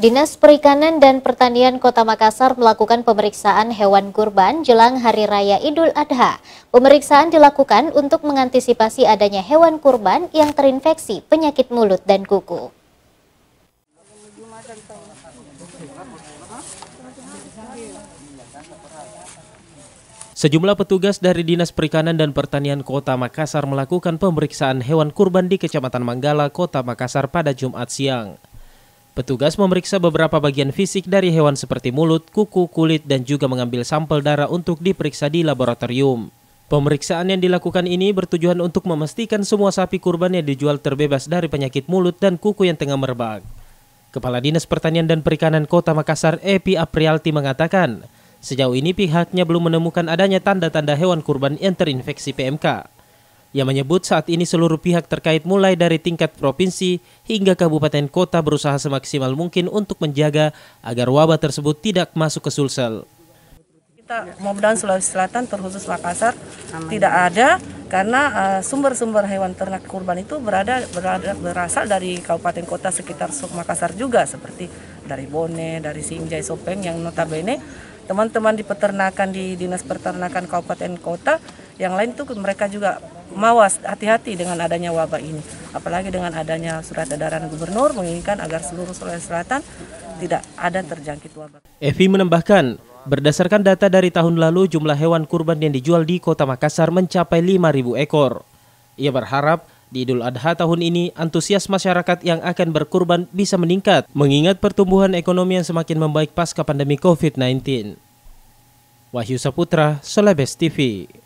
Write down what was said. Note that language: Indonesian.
Dinas Perikanan dan Pertanian Kota Makassar melakukan pemeriksaan hewan kurban jelang Hari Raya Idul Adha. Pemeriksaan dilakukan untuk mengantisipasi adanya hewan kurban yang terinfeksi penyakit mulut dan kuku. Sejumlah petugas dari Dinas Perikanan dan Pertanian Kota Makassar melakukan pemeriksaan hewan kurban di Kecamatan Manggala, Kota Makassar pada Jumat siang. Petugas memeriksa beberapa bagian fisik dari hewan seperti mulut, kuku, kulit, dan juga mengambil sampel darah untuk diperiksa di laboratorium. Pemeriksaan yang dilakukan ini bertujuan untuk memastikan semua sapi kurban yang dijual terbebas dari penyakit mulut dan kuku yang tengah merebak. Kepala Dinas Pertanian dan Perikanan Kota Makassar, Epi Aprialti mengatakan, sejauh ini pihaknya belum menemukan adanya tanda-tanda hewan kurban yang terinfeksi PMK. Ia menyebut saat ini seluruh pihak terkait mulai dari tingkat provinsi hingga kabupaten kota berusaha semaksimal mungkin untuk menjaga agar wabah tersebut tidak masuk ke Sulsel. Kita mudah Sulawesi Selatan terkhusus Makassar Aman. tidak ada karena eh, sumber-sumber uh, hewan ternak kurban itu berada, berada berasal dari kabupaten kota sekitar Makassar juga seperti dari Bone, dari Sinjai, Sopeng yang notabene teman-teman di peternakan di Dinas Peternakan Kabupaten Kota yang lain tuh mereka juga mawas hati-hati dengan adanya wabah ini apalagi dengan adanya surat edaran gubernur menginginkan agar seluruh Sulawesi Selatan tidak ada terjangkit wabah. Evi menambahkan, berdasarkan data dari tahun lalu jumlah hewan kurban yang dijual di Kota Makassar mencapai 5.000 ekor. Ia berharap di Idul Adha tahun ini, antusias masyarakat yang akan berkurban bisa meningkat, mengingat pertumbuhan ekonomi yang semakin membaik pasca pandemi COVID-19. Wahyu Saputra, Solebes TV.